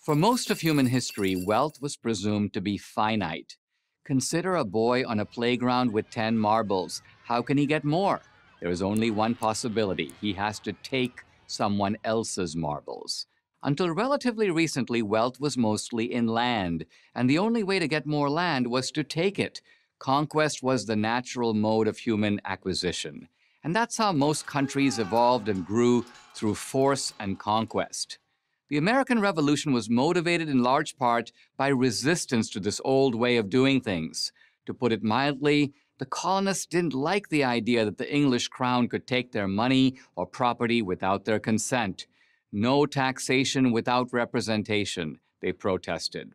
For most of human history, wealth was presumed to be finite. Consider a boy on a playground with 10 marbles. How can he get more? There is only one possibility. He has to take someone else's marbles. Until relatively recently, wealth was mostly in land, and the only way to get more land was to take it. Conquest was the natural mode of human acquisition. And that's how most countries evolved and grew through force and conquest. The American Revolution was motivated in large part by resistance to this old way of doing things. To put it mildly, the colonists didn't like the idea that the English crown could take their money or property without their consent. No taxation without representation, they protested.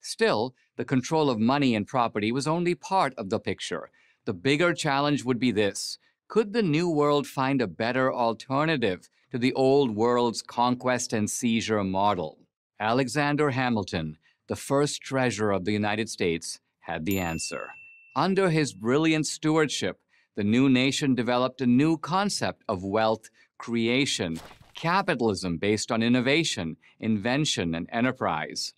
Still, the control of money and property was only part of the picture. The bigger challenge would be this could the New World find a better alternative to the old world's conquest and seizure model. Alexander Hamilton, the first treasurer of the United States, had the answer. Under his brilliant stewardship, the new nation developed a new concept of wealth creation, capitalism based on innovation, invention, and enterprise.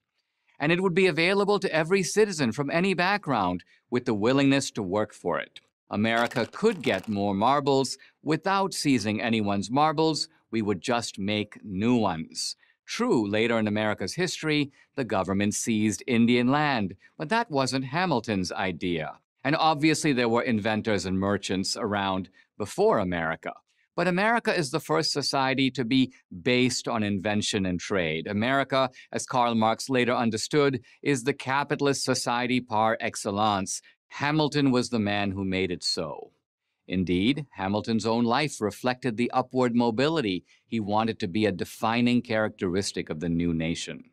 And it would be available to every citizen from any background with the willingness to work for it. America could get more marbles without seizing anyone's marbles we would just make new ones. True, later in America's history, the government seized Indian land, but that wasn't Hamilton's idea. And obviously, there were inventors and merchants around before America. But America is the first society to be based on invention and trade. America, as Karl Marx later understood, is the capitalist society par excellence. Hamilton was the man who made it so. Indeed, Hamilton's own life reflected the upward mobility he wanted to be a defining characteristic of the new nation.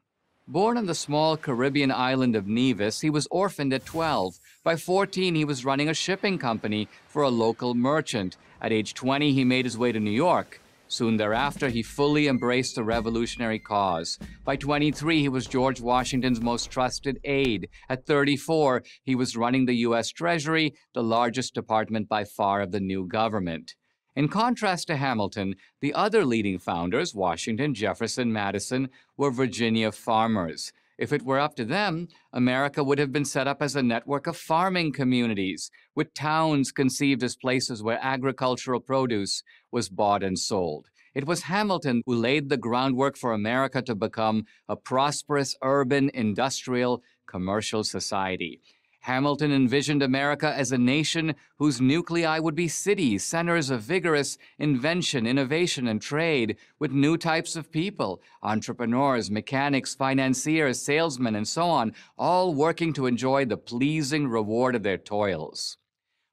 Born on the small Caribbean island of Nevis, he was orphaned at 12. By 14, he was running a shipping company for a local merchant. At age 20, he made his way to New York. Soon thereafter, he fully embraced the revolutionary cause. By 23, he was George Washington's most trusted aide. At 34, he was running the U.S. Treasury, the largest department by far of the new government. In contrast to Hamilton, the other leading founders, Washington, Jefferson, Madison, were Virginia farmers. If it were up to them, America would have been set up as a network of farming communities, with towns conceived as places where agricultural produce was bought and sold. It was Hamilton who laid the groundwork for America to become a prosperous urban, industrial, commercial society. Hamilton envisioned America as a nation whose nuclei would be cities, centers of vigorous invention, innovation, and trade, with new types of people entrepreneurs, mechanics, financiers, salesmen, and so on, all working to enjoy the pleasing reward of their toils.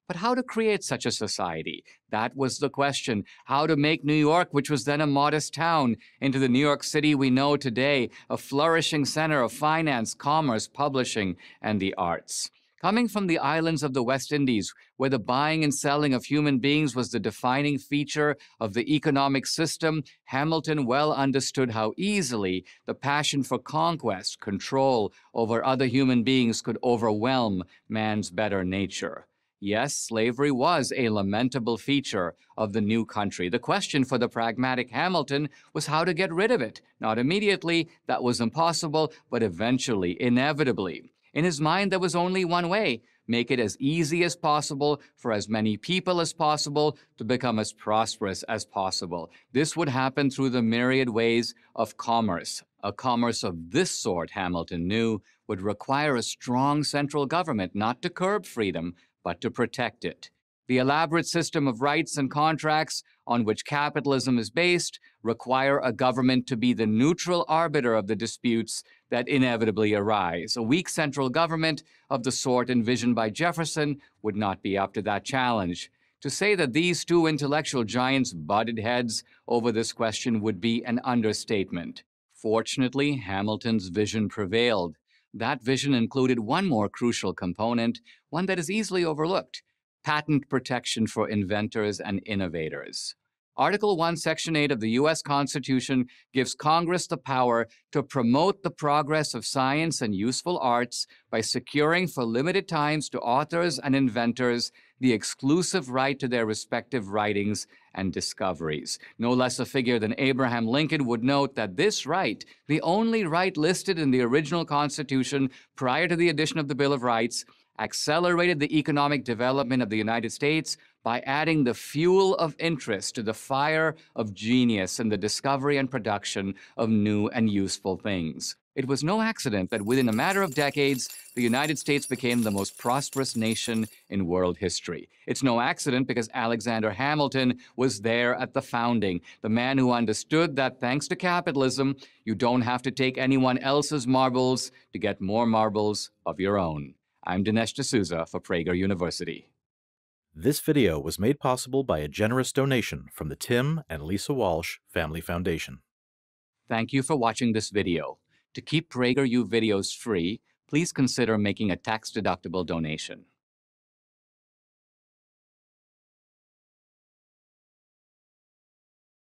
But how to create such a society? That was the question. How to make New York, which was then a modest town, into the New York City we know today, a flourishing center of finance, commerce, publishing, and the arts. Coming from the islands of the West Indies, where the buying and selling of human beings was the defining feature of the economic system, Hamilton well understood how easily the passion for conquest, control over other human beings could overwhelm man's better nature. Yes, slavery was a lamentable feature of the new country. The question for the pragmatic Hamilton was how to get rid of it. Not immediately, that was impossible, but eventually, inevitably. In his mind, there was only one way make it as easy as possible for as many people as possible to become as prosperous as possible. This would happen through the myriad ways of commerce. A commerce of this sort, Hamilton knew, would require a strong central government not to curb freedom, but to protect it the elaborate system of rights and contracts on which capitalism is based require a government to be the neutral arbiter of the disputes that inevitably arise. A weak central government of the sort envisioned by Jefferson would not be up to that challenge. To say that these two intellectual giants butted heads over this question would be an understatement. Fortunately, Hamilton's vision prevailed. That vision included one more crucial component, one that is easily overlooked patent protection for inventors and innovators. Article 1, Section 8 of the U.S. Constitution gives Congress the power to promote the progress of science and useful arts by securing for limited times to authors and inventors the exclusive right to their respective writings and discoveries. No less a figure than Abraham Lincoln would note that this right, the only right listed in the original Constitution prior to the addition of the Bill of Rights, accelerated the economic development of the United States by adding the fuel of interest to the fire of genius in the discovery and production of new and useful things. It was no accident that within a matter of decades, the United States became the most prosperous nation in world history. It's no accident because Alexander Hamilton was there at the founding, the man who understood that thanks to capitalism, you don't have to take anyone else's marbles to get more marbles of your own. I'm Dinesh D'Souza for Prager University. This video was made possible by a generous donation from the Tim and Lisa Walsh Family Foundation. Thank you for watching this video. To keep PragerU videos free, please consider making a tax-deductible donation.